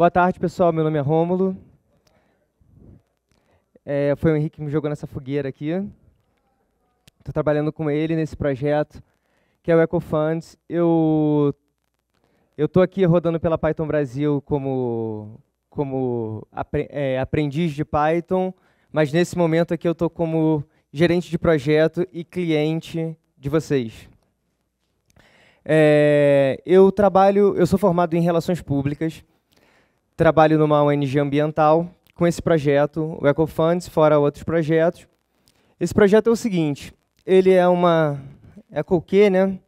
Boa tarde, pessoal. Meu nome é Rômulo. É, foi o Henrique que me jogou nessa fogueira aqui. Estou trabalhando com ele nesse projeto, que é o EcoFunds. Eu estou aqui rodando pela Python Brasil como, como apre, é, aprendiz de Python, mas nesse momento aqui eu estou como gerente de projeto e cliente de vocês. É, eu trabalho, eu sou formado em relações públicas, Trabalho numa ONG ambiental com esse projeto, o EcoFunds, fora outros projetos. Esse projeto é o seguinte, ele é uma EcoQ, né?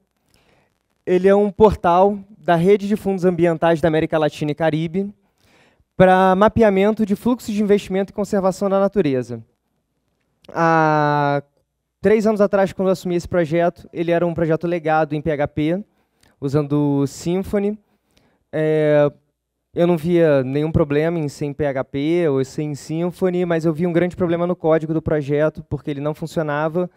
Ele é um portal da Rede de Fundos Ambientais da América Latina e Caribe para mapeamento de fluxos de investimento e conservação da natureza. Há três anos atrás, quando eu assumi esse projeto, ele era um projeto legado em PHP, usando o Symfony. É, eh, eu não via nenhum problema em ser em PHP ou ser em Symfony, mas eu via um grande problema no código do projeto, porque ele não funcionava.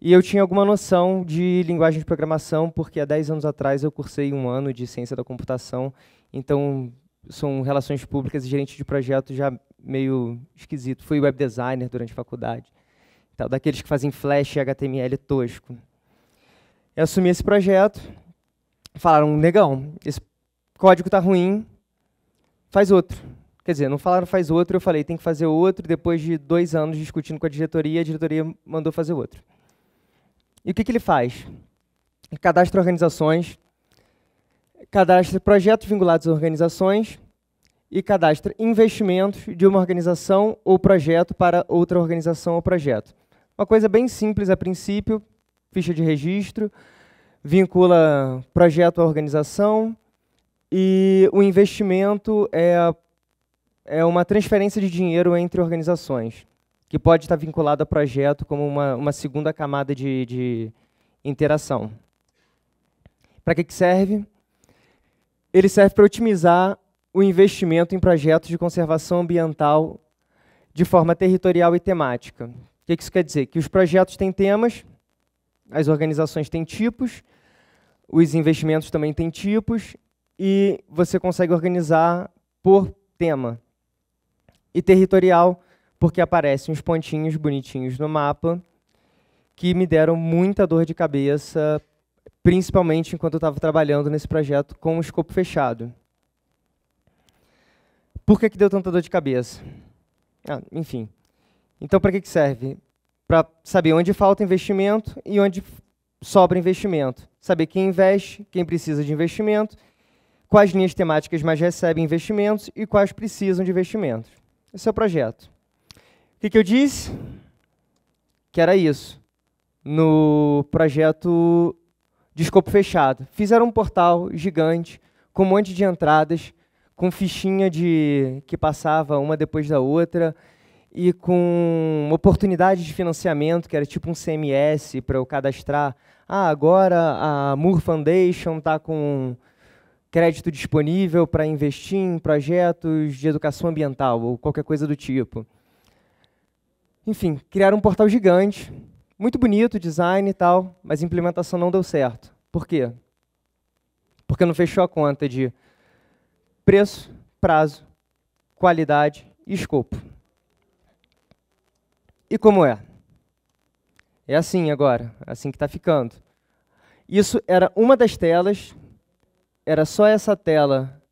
E eu tinha alguma noção de linguagem de programação, porque há 10 anos atrás eu cursei um ano de ciência da computação, então são relações públicas e gerente de projeto já meio esquisito. Fui web designer durante a faculdade, tal, daqueles que fazem flash e HTML tosco. Eu assumi esse projeto, falaram, negão, esse código está ruim, faz outro. Quer dizer, não falaram faz outro, eu falei tem que fazer outro, depois de dois anos discutindo com a diretoria, a diretoria mandou fazer outro. E o que, que ele faz? Ele cadastra organizações, cadastra projetos vinculados a organizações e cadastra investimentos de uma organização ou projeto para outra organização ou projeto. Uma coisa bem simples a princípio, ficha de registro, vincula projeto à organização, e o investimento é, é uma transferência de dinheiro entre organizações, que pode estar vinculada a projeto como uma, uma segunda camada de, de interação. Para que, que serve? Ele serve para otimizar o investimento em projetos de conservação ambiental de forma territorial e temática. O que isso quer dizer? Que os projetos têm temas, as organizações têm tipos, os investimentos também têm tipos, e você consegue organizar por tema. E territorial, porque aparecem uns pontinhos bonitinhos no mapa que me deram muita dor de cabeça, principalmente enquanto eu estava trabalhando nesse projeto com o escopo fechado. Por que, que deu tanta dor de cabeça? Ah, enfim. Então, para que, que serve? Para saber onde falta investimento e onde sobra investimento. Saber quem investe, quem precisa de investimento quais linhas temáticas mais recebem investimentos e quais precisam de investimentos. Esse é o projeto. O que, que eu disse? Que era isso. No projeto de escopo fechado. Fizeram um portal gigante, com um monte de entradas, com fichinha de que passava uma depois da outra e com oportunidades de financiamento, que era tipo um CMS para eu cadastrar. Ah, agora a Moore Foundation está com crédito disponível para investir em projetos de educação ambiental ou qualquer coisa do tipo. Enfim, criaram um portal gigante, muito bonito, design e tal, mas a implementação não deu certo. Por quê? Porque não fechou a conta de preço, prazo, qualidade e escopo. E como é? É assim agora, é assim que está ficando. Isso era uma das telas era só essa tela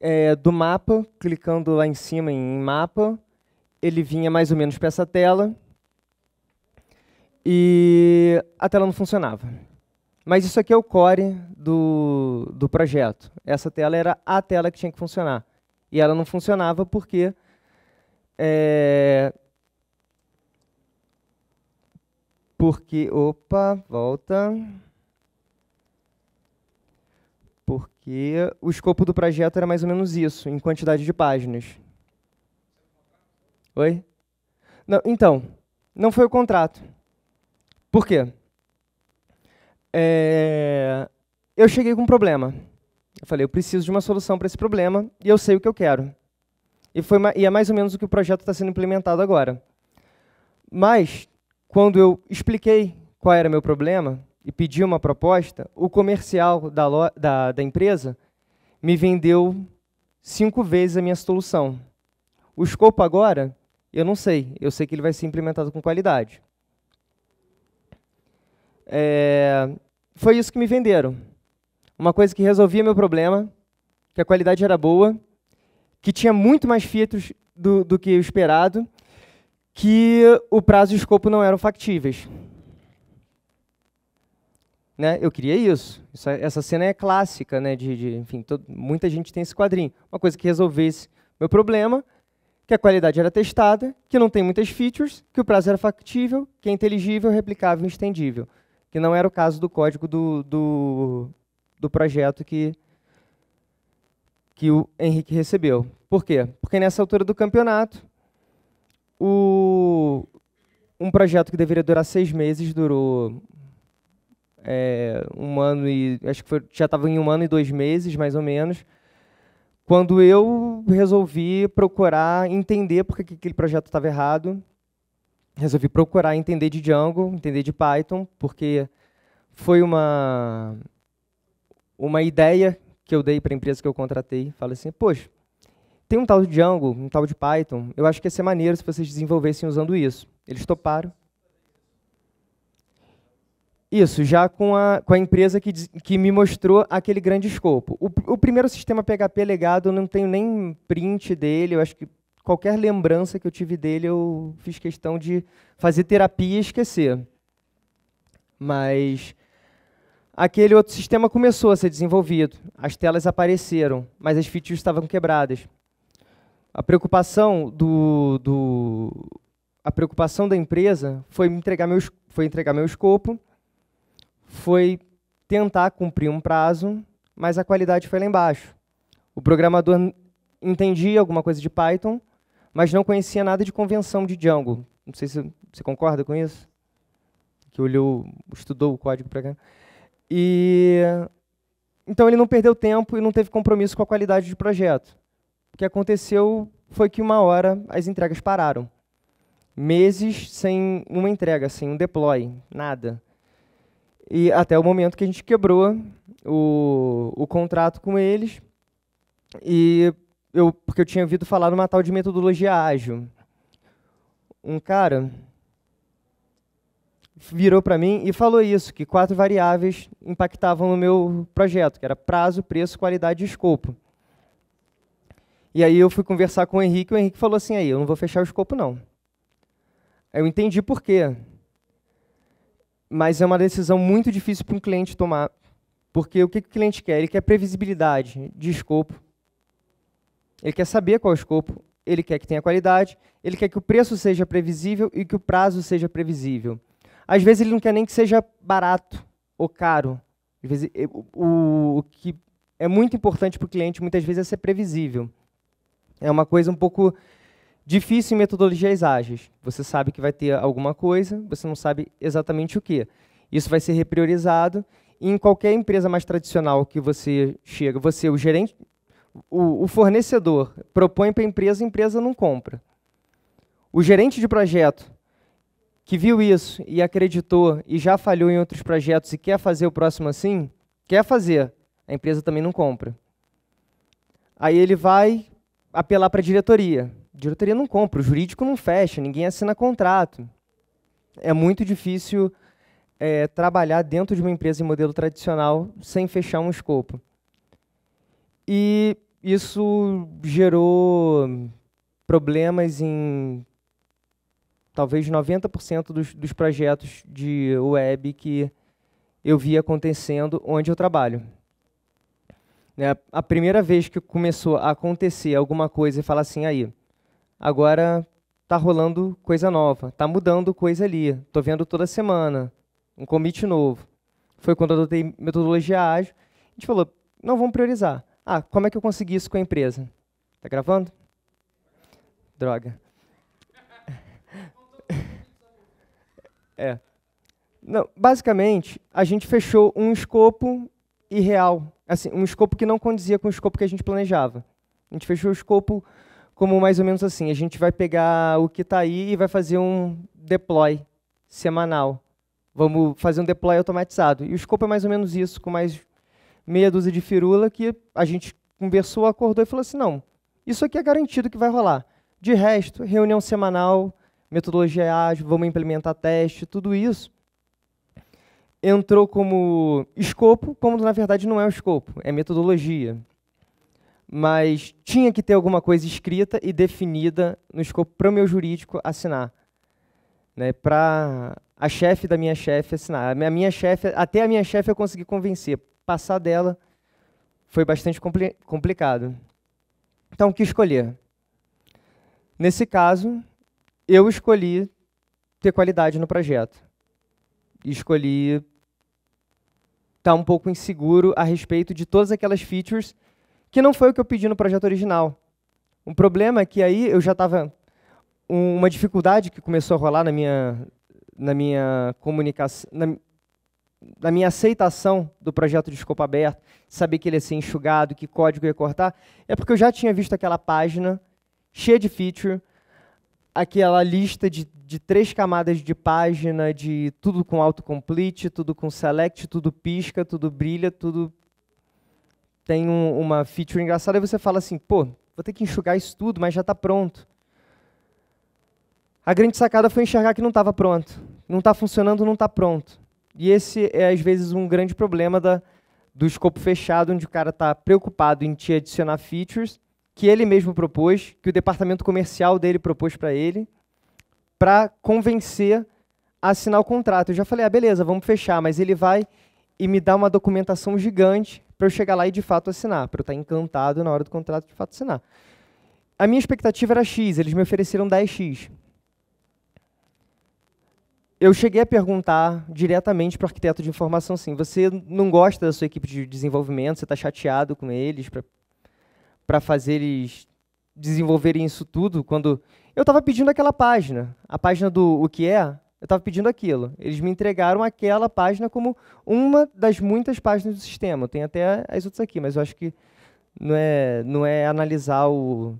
é, do mapa, clicando lá em cima em mapa, ele vinha mais ou menos para essa tela e a tela não funcionava. Mas isso aqui é o core do, do projeto. Essa tela era a tela que tinha que funcionar. E ela não funcionava porque é, porque, opa, volta porque o escopo do projeto era mais ou menos isso, em quantidade de páginas. Oi? Não, então, não foi o contrato. Por quê? É, eu cheguei com um problema. Eu falei, eu preciso de uma solução para esse problema e eu sei o que eu quero. E, foi, e é mais ou menos o que o projeto está sendo implementado agora. Mas, quando eu expliquei qual era meu problema, e pedi uma proposta, o comercial da, da, da empresa me vendeu cinco vezes a minha solução. O escopo agora, eu não sei. Eu sei que ele vai ser implementado com qualidade. É, foi isso que me venderam. Uma coisa que resolvia meu problema, que a qualidade era boa, que tinha muito mais filtros do, do que o esperado, que o prazo e o escopo não eram factíveis né? Eu queria isso. Essa, essa cena é clássica, né? De, de enfim, todo, muita gente tem esse quadrinho. Uma coisa que resolvesse meu problema, que a qualidade era testada, que não tem muitas features, que o prazo era factível, que é inteligível, replicável e estendível. Que não era o caso do código do, do, do projeto que, que o Henrique recebeu. Por quê? Porque nessa altura do campeonato, o, um projeto que deveria durar seis meses durou é, um ano e. Acho que foi, já estava em um ano e dois meses, mais ou menos, quando eu resolvi procurar entender porque que aquele projeto estava errado. Resolvi procurar entender de Django, entender de Python, porque foi uma, uma ideia que eu dei para a empresa que eu contratei. Falei assim, poxa, tem um tal de Django, um tal de Python, eu acho que ia ser maneiro se vocês desenvolvessem usando isso. Eles toparam. Isso, já com a, com a empresa que, que me mostrou aquele grande escopo. O, o primeiro sistema PHP legado, eu não tenho nem print dele, eu acho que qualquer lembrança que eu tive dele, eu fiz questão de fazer terapia e esquecer. Mas aquele outro sistema começou a ser desenvolvido, as telas apareceram, mas as features estavam quebradas. A preocupação do, do a preocupação da empresa foi entregar foi entregar meu escopo foi tentar cumprir um prazo, mas a qualidade foi lá embaixo. O programador entendia alguma coisa de Python, mas não conhecia nada de convenção de Django. Não sei se você concorda com isso. Que olhou, estudou o código para cá. E então ele não perdeu tempo e não teve compromisso com a qualidade do projeto. O que aconteceu foi que uma hora as entregas pararam. Meses sem uma entrega, sem um deploy, nada. E até o momento que a gente quebrou o, o contrato com eles, e eu, porque eu tinha ouvido falar numa tal de metodologia ágil. Um cara virou para mim e falou isso, que quatro variáveis impactavam no meu projeto, que era prazo, preço, qualidade e escopo. E aí eu fui conversar com o Henrique, e o Henrique falou assim, aí, eu não vou fechar o escopo não. Eu entendi por quê mas é uma decisão muito difícil para um cliente tomar, porque o que, o cliente quer? Ele quer previsibilidade de escopo, ele quer saber qual é o escopo, ele quer que tenha qualidade, ele quer que o preço seja previsível e que o prazo seja previsível. Às vezes ele não quer nem que seja barato ou caro. Vezes, eh, o, o que é muito importante para o cliente muitas vezes é ser previsível. É uma coisa um pouco Difícil em metodologias ágeis. Você sabe que vai ter alguma coisa, você não sabe exatamente o que. Isso vai ser repriorizado. E em qualquer empresa mais tradicional que você chega, você, o gerente, o, o fornecedor, propõe para a empresa, a empresa não compra. O gerente de projeto que viu isso e acreditou e já falhou em outros projetos e quer fazer o próximo assim, quer fazer, a empresa também não compra. Aí ele vai apelar para a diretoria diretoria não compra, o jurídico não fecha, ninguém assina contrato. É muito difícil é, trabalhar dentro de uma empresa em modelo tradicional sem fechar um escopo. E isso gerou problemas em talvez 90% dos, dos projetos de web que eu vi acontecendo onde eu trabalho. Né, a primeira vez que começou a acontecer alguma coisa e falar assim, aí, agora tá rolando coisa nova, tá mudando coisa ali, tô vendo toda semana, um commit novo. Foi quando eu adotei metodologia ágil, a gente falou, não vamos priorizar. Ah, como é que eu consegui isso com a empresa? Tá gravando? Droga. é. Não, basicamente, a gente fechou um escopo irreal, assim, um escopo que não condizia com o escopo que a gente planejava. A gente fechou o escopo como mais ou menos assim, a gente vai pegar o que está aí e vai fazer um deploy semanal. Vamos fazer um deploy automatizado. E o escopo é mais ou menos isso, com mais meia dúzia de firula que a gente conversou, acordou e falou assim, não, isso aqui é garantido que vai rolar. De resto, reunião semanal, metodologia ágil, vamos implementar teste, tudo isso entrou como escopo, como na verdade não é o escopo, é metodologia mas tinha que ter alguma coisa escrita e definida no escopo para o meu jurídico assinar. Né, para a chefe da minha chefe assinar. A minha, chefe, até a minha chefe eu consegui convencer. Passar dela foi bastante compli complicado. Então, o que escolher? Nesse caso, eu escolhi ter qualidade no projeto. Escolhi estar tá um pouco inseguro a respeito de todas aquelas features que não foi o que eu pedi no projeto original. Um problema é que aí eu já estava uma dificuldade que começou a rolar na minha na minha comunicação, na, na, minha aceitação do projeto de escopo aberto, saber que ele ia ser enxugado, que código ia cortar, é porque eu já tinha visto aquela página cheia de feature, aquela lista de, de três camadas de página, de tudo com autocomplete, tudo com select, tudo pisca, tudo brilha, tudo tem um, uma feature engraçada e você fala assim, pô, vou ter que enxugar isso tudo, mas já está pronto. A grande sacada foi enxergar que não estava pronto. Não está funcionando, não está pronto. E esse é, às vezes, um grande problema da, do escopo fechado, onde o cara está preocupado em te adicionar features que ele mesmo propôs, que o departamento comercial dele propôs para ele, para convencer a assinar o contrato. Eu já falei, ah, beleza, vamos fechar, mas ele vai e me dá uma documentação gigante para eu chegar lá e de fato assinar, para eu estar tá encantado na hora do contrato de fato assinar. A minha expectativa era X, eles me ofereceram 10X. Eu cheguei a perguntar diretamente para o arquiteto de informação assim: você não gosta da sua equipe de desenvolvimento, você está chateado com eles para fazer eles desenvolverem isso tudo? Quando eu estava pedindo aquela página, a página do o que é, eu estava pedindo aquilo. Eles me entregaram aquela página como uma das muitas páginas do sistema. Tem até as outras aqui, mas eu acho que não é, não é analisar o,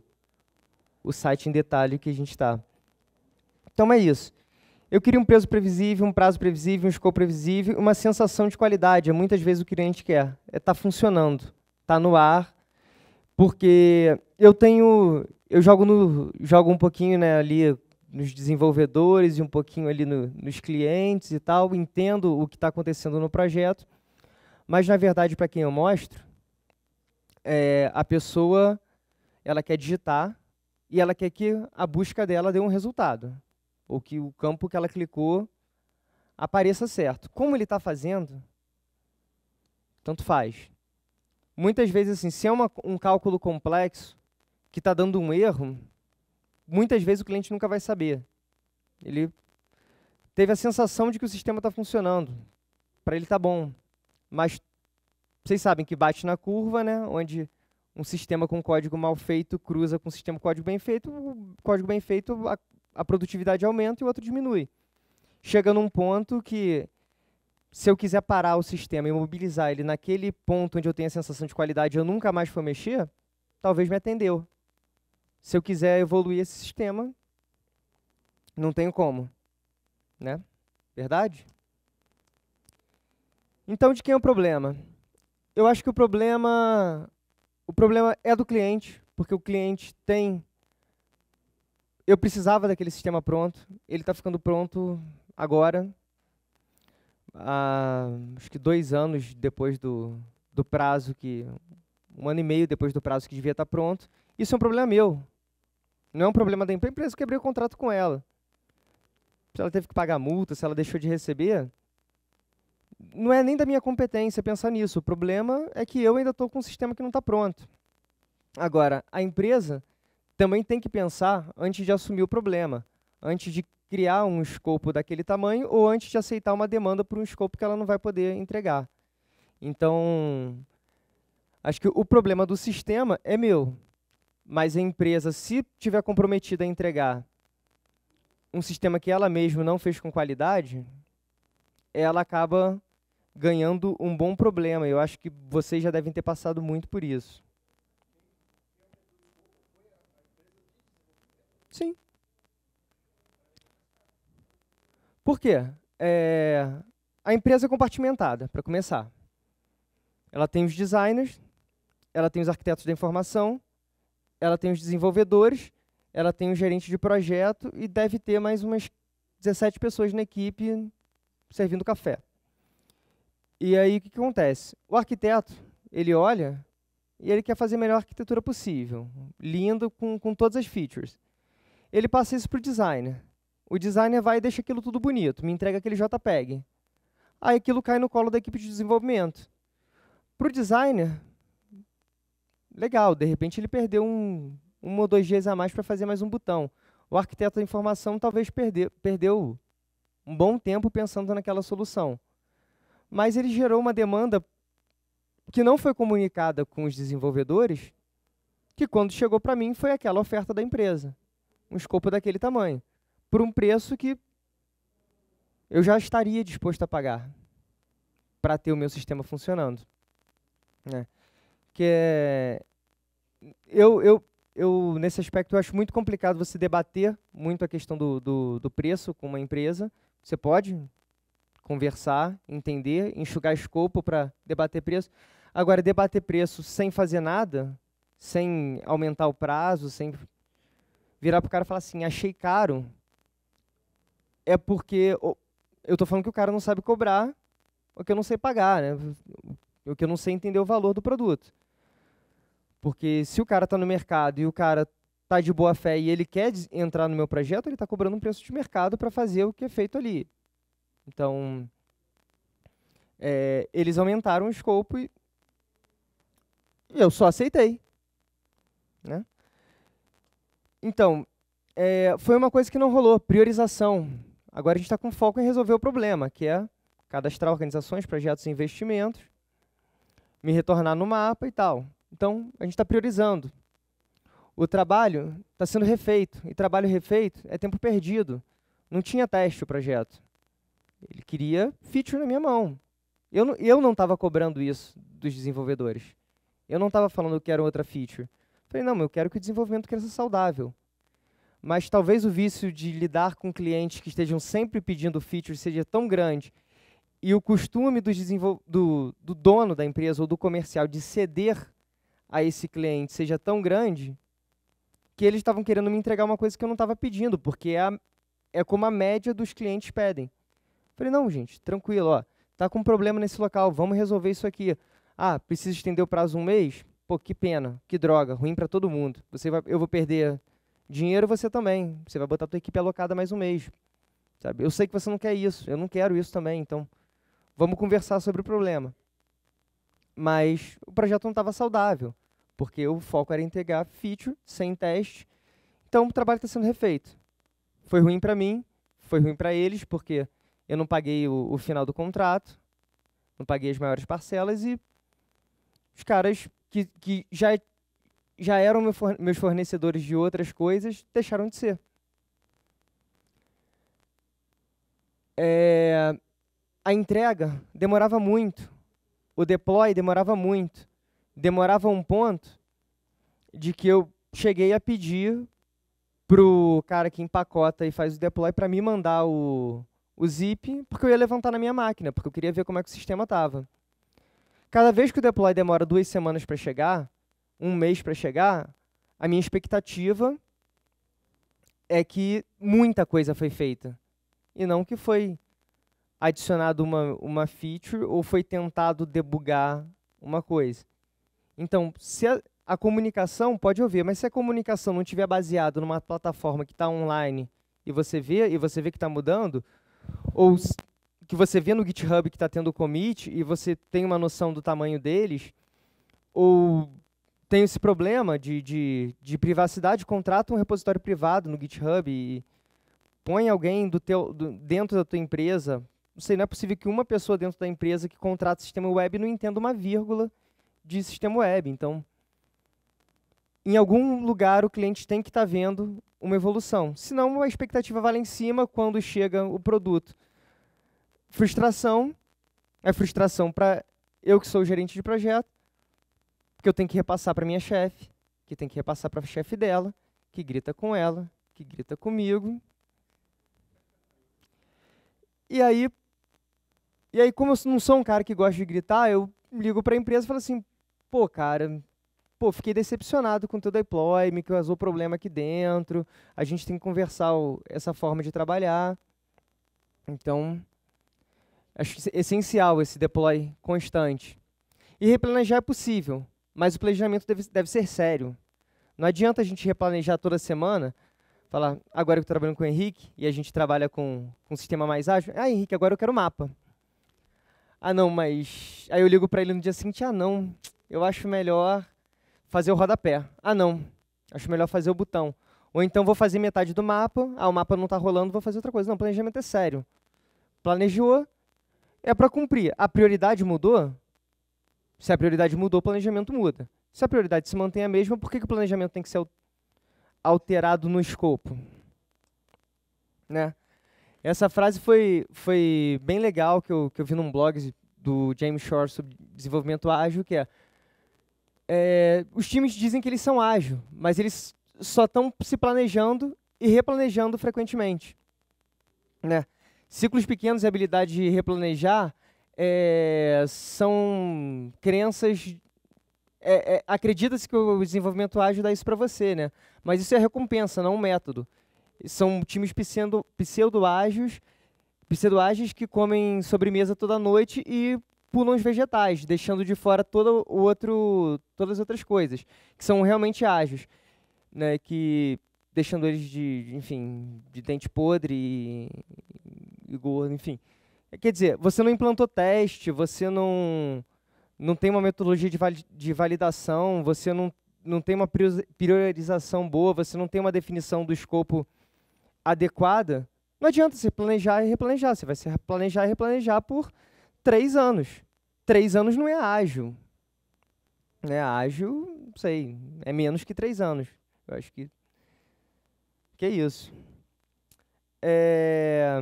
o site em detalhe que a gente está. Então é isso. Eu queria um preço previsível, um prazo previsível, um escopo previsível, uma sensação de qualidade. É muitas vezes o que a gente quer. Está é tá funcionando, está no ar, porque eu tenho, eu jogo no, jogo um pouquinho, né, ali nos desenvolvedores e um pouquinho ali no, nos clientes e tal, entendo o que está acontecendo no projeto, mas na verdade para quem eu mostro, é, a pessoa ela quer digitar e ela quer que a busca dela dê um resultado, ou que o campo que ela clicou apareça certo. Como ele está fazendo, tanto faz. Muitas vezes, assim, se é uma, um cálculo complexo que está dando um erro, muitas vezes o cliente nunca vai saber. Ele teve a sensação de que o sistema está funcionando. Para ele está bom. Mas vocês sabem que bate na curva, né? onde um sistema com código mal feito cruza com um sistema com código bem feito, o código bem feito, a, a produtividade aumenta e o outro diminui. Chega num ponto que, se eu quiser parar o sistema e mobilizar ele naquele ponto onde eu tenho a sensação de qualidade eu nunca mais for mexer, talvez me atendeu. Se eu quiser evoluir esse sistema, não tenho como, né? Verdade? Então, de quem é o problema? Eu acho que o problema o problema é do cliente, porque o cliente tem eu precisava daquele sistema pronto, ele está ficando pronto agora, há, acho que dois anos depois do, do prazo que um ano e meio depois do prazo que devia estar tá pronto isso é um problema meu. Não é um problema da empresa, eu quebrei o contrato com ela. Se ela teve que pagar multa, se ela deixou de receber, não é nem da minha competência pensar nisso. O problema é que eu ainda estou com um sistema que não está pronto. Agora, a empresa também tem que pensar antes de assumir o problema, antes de criar um escopo daquele tamanho ou antes de aceitar uma demanda por um escopo que ela não vai poder entregar. Então, acho que o problema do sistema é meu mas a empresa, se tiver comprometida a entregar um sistema que ela mesma não fez com qualidade, ela acaba ganhando um bom problema. Eu acho que vocês já devem ter passado muito por isso. Sim. Por quê? É, a empresa é compartimentada, para começar. Ela tem os designers, ela tem os arquitetos da informação, ela tem os desenvolvedores, ela tem o um gerente de projeto e deve ter mais umas 17 pessoas na equipe servindo café. E aí o que, que acontece? O arquiteto, ele olha e ele quer fazer a melhor arquitetura possível, lindo, com, com todas as features. Ele passa isso para o designer. O designer vai e deixa aquilo tudo bonito, me entrega aquele JPEG. Aí aquilo cai no colo da equipe de desenvolvimento. Para o designer, Legal, de repente ele perdeu um, um ou dois dias a mais para fazer mais um botão. O arquiteto da informação talvez perdeu, perdeu um bom tempo pensando naquela solução. Mas ele gerou uma demanda que não foi comunicada com os desenvolvedores, que quando chegou para mim foi aquela oferta da empresa. Um escopo daquele tamanho. Por um preço que eu já estaria disposto a pagar para ter o meu sistema funcionando. Né? que eu, eu, eu nesse aspecto eu acho muito complicado você debater muito a questão do, do, do preço com uma empresa. Você pode conversar, entender, enxugar escopo para debater preço. Agora, debater preço sem fazer nada, sem aumentar o prazo, sem virar para o cara e falar assim, achei caro, é porque eu estou falando que o cara não sabe cobrar o que eu não sei pagar, né? o que eu não sei entender o valor do produto. Porque se o cara está no mercado e o cara está de boa fé e ele quer entrar no meu projeto, ele está cobrando um preço de mercado para fazer o que é feito ali. Então, é, eles aumentaram o escopo e eu só aceitei. Né? Então, é, foi uma coisa que não rolou, priorização. Agora a gente está com foco em resolver o problema, que é cadastrar organizações, projetos e investimentos, me retornar no mapa e tal. Então, a gente está priorizando. O trabalho está sendo refeito, e trabalho refeito é tempo perdido. Não tinha teste o projeto. Ele queria feature na minha mão. Eu não, eu não estava cobrando isso dos desenvolvedores. Eu não estava falando que quero outra feature. Falei, não, eu quero que o desenvolvimento cresça saudável. Mas talvez o vício de lidar com clientes que estejam sempre pedindo features seja tão grande e o costume do, do, do dono da empresa ou do comercial de ceder a esse cliente seja tão grande que eles estavam querendo me entregar uma coisa que eu não estava pedindo, porque é, a, é como a média dos clientes pedem. Falei, não, gente, tranquilo, ó, tá com um problema nesse local, vamos resolver isso aqui. Ah, precisa estender o prazo um mês? Pô, que pena, que droga, ruim para todo mundo. Você vai, eu vou perder dinheiro, você também. Você vai botar a tua equipe alocada mais um mês. Sabe? Eu sei que você não quer isso, eu não quero isso também, então vamos conversar sobre o problema mas o projeto não estava saudável, porque o foco era entregar feature sem teste. Então o trabalho está sendo refeito. Foi ruim para mim, foi ruim para eles, porque eu não paguei o, o final do contrato, não paguei as maiores parcelas e os caras que, que já, já eram meus fornecedores de outras coisas deixaram de ser. É, a entrega demorava muito o deploy demorava muito. Demorava um ponto de que eu cheguei a pedir pro cara que empacota e faz o deploy para me mandar o, o zip, porque eu ia levantar na minha máquina, porque eu queria ver como é que o sistema tava. Cada vez que o deploy demora duas semanas para chegar, um mês para chegar, a minha expectativa é que muita coisa foi feita e não que foi adicionado uma, uma feature ou foi tentado debugar uma coisa. Então, se a, a comunicação pode ouvir, mas se a comunicação não estiver baseada numa plataforma que está online e você vê e você vê que está mudando, ou que você vê no GitHub que está tendo commit e você tem uma noção do tamanho deles, ou tem esse problema de, de, de privacidade, contrata um repositório privado no GitHub e põe alguém do teu, do, dentro da tua empresa não sei, não é possível que uma pessoa dentro da empresa que contrata o sistema web não entenda uma vírgula de sistema web. Então, em algum lugar o cliente tem que estar tá vendo uma evolução. Senão a expectativa vai lá em cima quando chega o produto. Frustração é frustração para eu que sou gerente de projeto, que eu tenho que repassar para minha chefe, que tem que repassar para a chefe dela, que grita com ela, que grita comigo. E aí, e aí, como eu não sou um cara que gosta de gritar, eu ligo para a empresa e falo assim: pô, cara, pô, fiquei decepcionado com o teu deploy, me causou problema aqui dentro, a gente tem que conversar essa forma de trabalhar. Então, acho é essencial esse deploy constante. E replanejar é possível, mas o planejamento deve, deve ser sério. Não adianta a gente replanejar toda semana, falar, agora que eu estou trabalhando com o Henrique, e a gente trabalha com, com um sistema mais ágil, ah, Henrique, agora eu quero mapa ah não, mas. Aí eu ligo para ele no dia seguinte, ah não, eu acho melhor fazer o rodapé. Ah não, acho melhor fazer o botão. Ou então vou fazer metade do mapa, ah, o mapa não está rolando, vou fazer outra coisa. Não, planejamento é sério. Planejou, é para cumprir. A prioridade mudou? Se a prioridade mudou, o planejamento muda. Se a prioridade se mantém a mesma, por que, que o planejamento tem que ser alterado no escopo? Né? Essa frase foi, foi bem legal que eu, que eu vi num blog do James Shore sobre desenvolvimento ágil, que é, é os times dizem que eles são ágil, mas eles só estão se planejando e replanejando frequentemente. Né? Ciclos pequenos e habilidade de replanejar é, são crenças. É, é, Acredita-se que o desenvolvimento ágil dá isso para você, né? mas isso é recompensa, não um método. São times pseudo, pseudo pseudoágios que comem sobremesa toda noite e pulam os vegetais, deixando de fora todo o outro, todas as outras coisas, que são realmente ágios, né, que deixando eles de, enfim, de dente podre e, e gordo, enfim. Quer dizer, você não implantou teste, você não não tem uma metodologia de, vali de validação, você não, não tem uma priorização boa, você não tem uma definição do escopo adequada, não adianta você planejar e replanejar. Você vai se planejar e replanejar por três anos. Três anos não é ágil. É ágil, não sei, é menos que três anos. Eu acho que. Que é isso. É...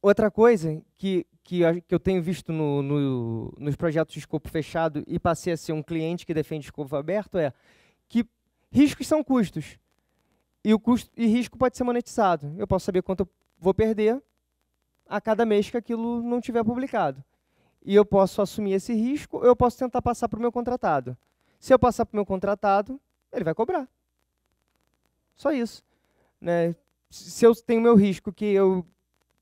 Outra coisa que, que, eu tenho visto no, no, nos projetos de escopo fechado e passei a ser um cliente que defende escopo aberto é que riscos são custos. E o custo e risco pode ser monetizado. Eu posso saber quanto eu vou perder a cada mês que aquilo não tiver publicado. E eu posso assumir esse risco, eu posso tentar passar para o meu contratado. Se eu passar para o meu contratado, ele vai cobrar. Só isso. Né? Se eu tenho meu risco, que eu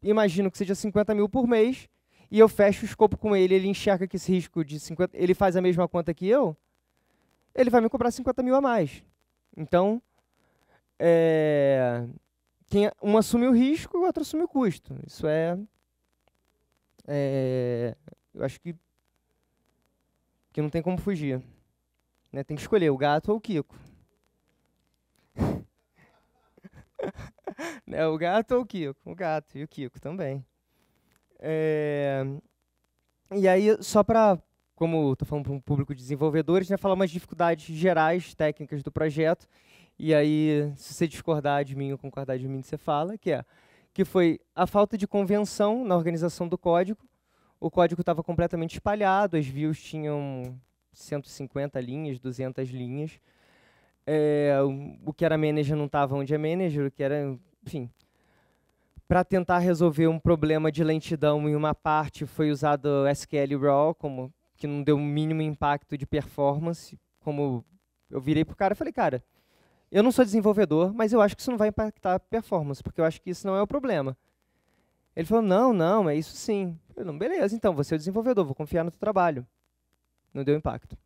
imagino que seja 50 mil por mês, e eu fecho o escopo com ele, ele enxerga que esse risco de 50, ele faz a mesma conta que eu, ele vai me cobrar 50 mil a mais. Então, é, quem, um assume o risco e o outro assume o custo. Isso é, é eu acho que, que não tem como fugir. Né? Tem que escolher o gato ou o Kiko. né? O gato ou o Kiko? O gato e o Kiko também. É, e aí, só para, como estou falando para um público de desenvolvedores, né, falar umas dificuldades gerais técnicas do projeto e aí, se você discordar de mim ou concordar de mim, você fala, que é que foi a falta de convenção na organização do código. O código estava completamente espalhado, as views tinham 150 linhas, 200 linhas. É, o que era manager não estava onde é manager, o que era, enfim, para tentar resolver um problema de lentidão em uma parte foi usado SQL raw como que não deu o mínimo impacto de performance como eu virei pro cara e falei cara eu não sou desenvolvedor, mas eu acho que isso não vai impactar a performance, porque eu acho que isso não é o problema. Ele falou, não, não, é isso sim. Eu falei, não, beleza, então, você é o desenvolvedor, vou confiar no teu trabalho. Não deu impacto.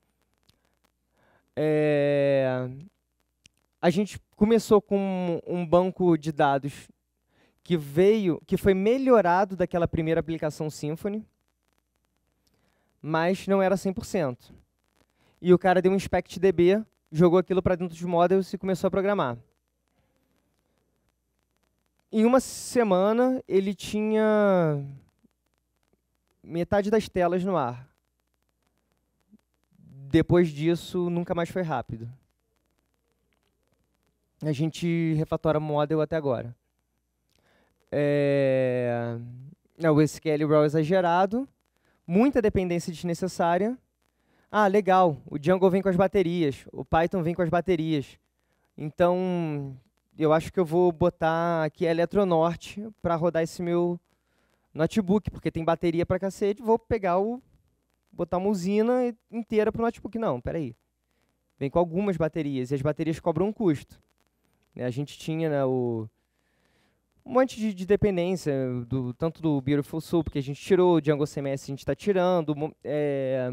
É... A gente começou com um banco de dados que veio, que foi melhorado daquela primeira aplicação Symfony, mas não era 100%. E o cara deu um inspect DB jogou aquilo para dentro dos models e começou a programar. Em uma semana, ele tinha metade das telas no ar. Depois disso, nunca mais foi rápido. A gente refatora model até agora. É... é o SQL raw exagerado, muita dependência desnecessária, ah, legal, o Django vem com as baterias, o Python vem com as baterias. Então, eu acho que eu vou botar aqui a Eletronorte para rodar esse meu notebook, porque tem bateria para cacete, vou pegar o botar uma usina inteira para o notebook. Não, peraí. Vem com algumas baterias, e as baterias cobram um custo. Né, a gente tinha né, o, um monte de, de, dependência, do, tanto do Beautiful Soup, porque a gente tirou, o Django CMS a gente está tirando, é,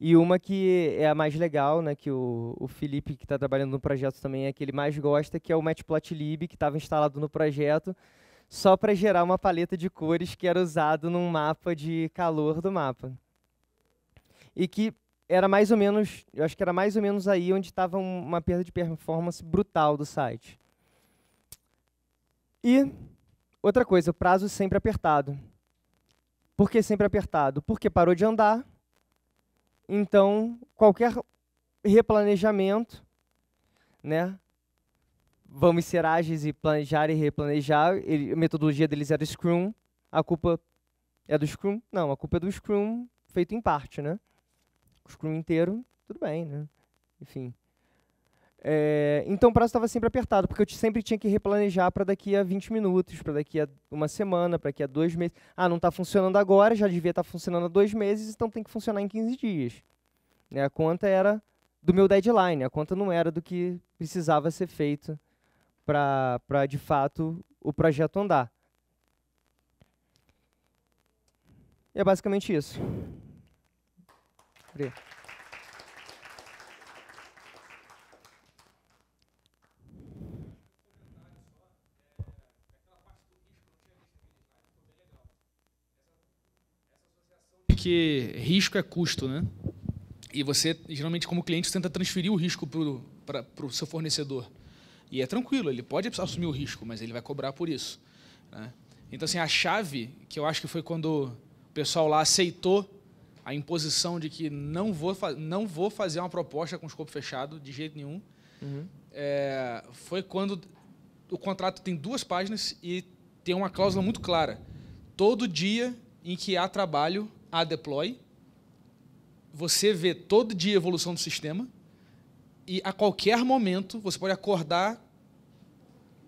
e uma que é a mais legal, né, que o, o Felipe, que está trabalhando no projeto também, é que ele mais gosta, que é o Matplotlib, que estava instalado no projeto, só para gerar uma paleta de cores que era usado num mapa de calor do mapa. E que era mais ou menos, eu acho que era mais ou menos aí onde estava uma perda de performance brutal do site. E outra coisa, o prazo sempre apertado. Por que sempre apertado? Porque parou de andar, então, qualquer replanejamento, né? Vamos ser ágeis e planejar e replanejar. Ele, a metodologia deles era é Scrum. A culpa é do Scrum? Não, a culpa é do Scrum feito em parte, né? O Scrum inteiro, tudo bem, né? Enfim. É, então o prazo estava sempre apertado, porque eu sempre tinha que replanejar para daqui a 20 minutos, para daqui a uma semana, para daqui a dois meses. Ah, não está funcionando agora, já devia estar tá funcionando há dois meses, então tem que funcionar em 15 dias. Né, a conta era do meu deadline, a conta não era do que precisava ser feito para, de fato, o projeto andar. E é basicamente isso. Obrigado. porque risco é custo, né? E você, geralmente, como cliente, tenta transferir o risco para o seu fornecedor. E é tranquilo, ele pode assumir o risco, mas ele vai cobrar por isso. Né? Então, assim, a chave, que eu acho que foi quando o pessoal lá aceitou a imposição de que não vou, não vou fazer uma proposta com escopo fechado, de jeito nenhum, uhum. é, foi quando o contrato tem duas páginas e tem uma cláusula muito clara. Todo dia em que há trabalho, a deploy, você vê todo dia a evolução do sistema e a qualquer momento você pode acordar,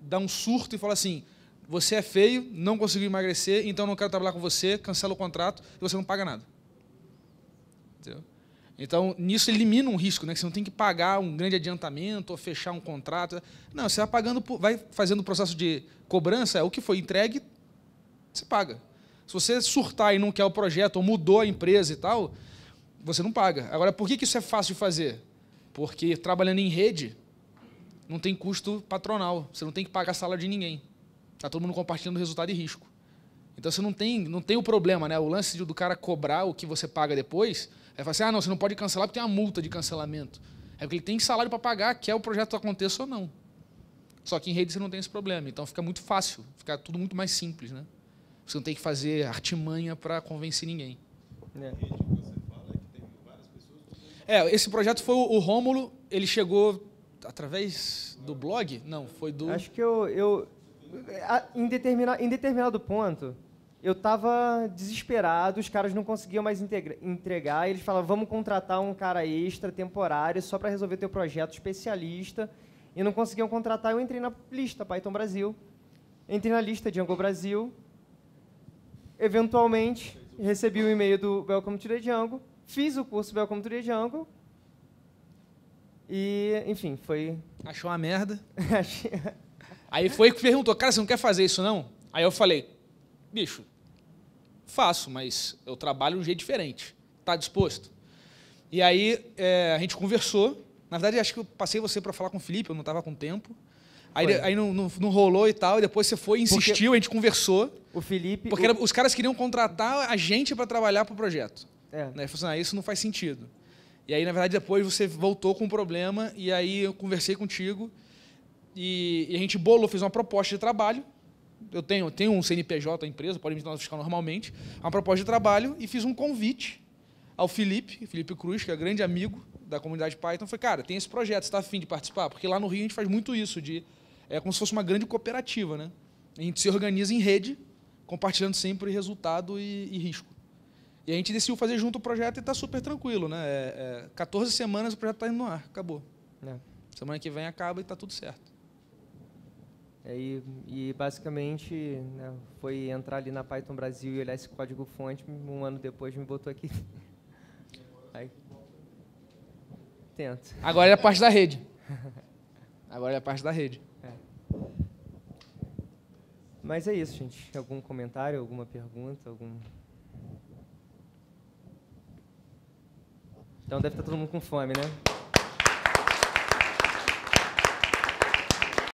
dar um surto e falar assim: você é feio, não conseguiu emagrecer, então não quero trabalhar com você, cancela o contrato e você não paga nada. Entendeu? Então, nisso elimina um risco, né? Que você não tem que pagar um grande adiantamento ou fechar um contrato. Não, você vai pagando, vai fazendo o processo de cobrança, é o que foi entregue, você paga. Se você surtar e não quer o projeto, ou mudou a empresa e tal, você não paga. Agora, por que, isso é fácil de fazer? Porque trabalhando em rede, não tem custo patronal. Você não tem que pagar salário de ninguém. Está todo mundo compartilhando resultado e risco. Então você não tem, não tem o problema, né? O lance do cara cobrar o que você paga depois é falar assim: ah, não, você não pode cancelar porque tem uma multa de cancelamento. É porque ele tem salário para pagar, quer o projeto aconteça ou não. Só que em rede você não tem esse problema. Então fica muito fácil, fica tudo muito mais simples, né? Você não tem que fazer artimanha para convencer ninguém. É. Tipo, é. esse projeto foi o, Rômulo, ele chegou através do blog? Não, foi do. Acho que eu. eu em, determinado, em determinado ponto, eu estava desesperado, os caras não conseguiam mais integra, entregar, eles falavam: vamos contratar um cara extra, temporário, só para resolver teu projeto, especialista. E não conseguiam contratar, eu entrei na lista Python Brasil. Entrei na lista Django Brasil, Eventualmente, recebi o um e-mail do Welcome to the Django, fiz o curso Welcome to the Django e, enfim, foi... Achou uma merda? Aí foi que perguntou, cara, você não quer fazer isso não? Aí eu falei, bicho, faço, mas eu trabalho de um jeito diferente. Tá disposto? E aí é, a gente conversou. Na verdade, acho que eu passei você para falar com o Felipe, eu não estava com tempo. Aí, aí não, não, não, rolou e tal, e depois você foi, insistiu, porque a gente conversou. O Felipe. Porque o... Era, os caras queriam contratar a gente para trabalhar pro projeto. É. Né? Falei assim, ah, isso não faz sentido. E aí, na verdade, depois você voltou com um problema, e aí eu conversei contigo, e, e a gente bolou, fez uma proposta de trabalho. Eu tenho, tenho um CNPJ, a empresa, pode me dar fiscal normalmente, uma proposta de trabalho, e fiz um convite ao Felipe, Felipe Cruz, que é grande amigo da comunidade Python. Falei, cara, tem esse projeto, você está afim de participar? Porque lá no Rio a gente faz muito isso, de é como se fosse uma grande cooperativa, né? A gente se organiza em rede, compartilhando sempre resultado e, e risco. E a gente decidiu fazer junto o projeto e está super tranquilo, né? É, é, 14 semanas o projeto está indo no ar, acabou. É. Semana que vem acaba e está tudo certo. É, e, e, basicamente né, foi entrar ali na Python Brasil e olhar esse código fonte, um ano depois me botou aqui. Aí. Tento. Agora é a parte da rede. Agora é a parte da rede. Mas é isso, gente. Algum comentário, alguma pergunta, algum Então deve estar todo mundo com fome, né?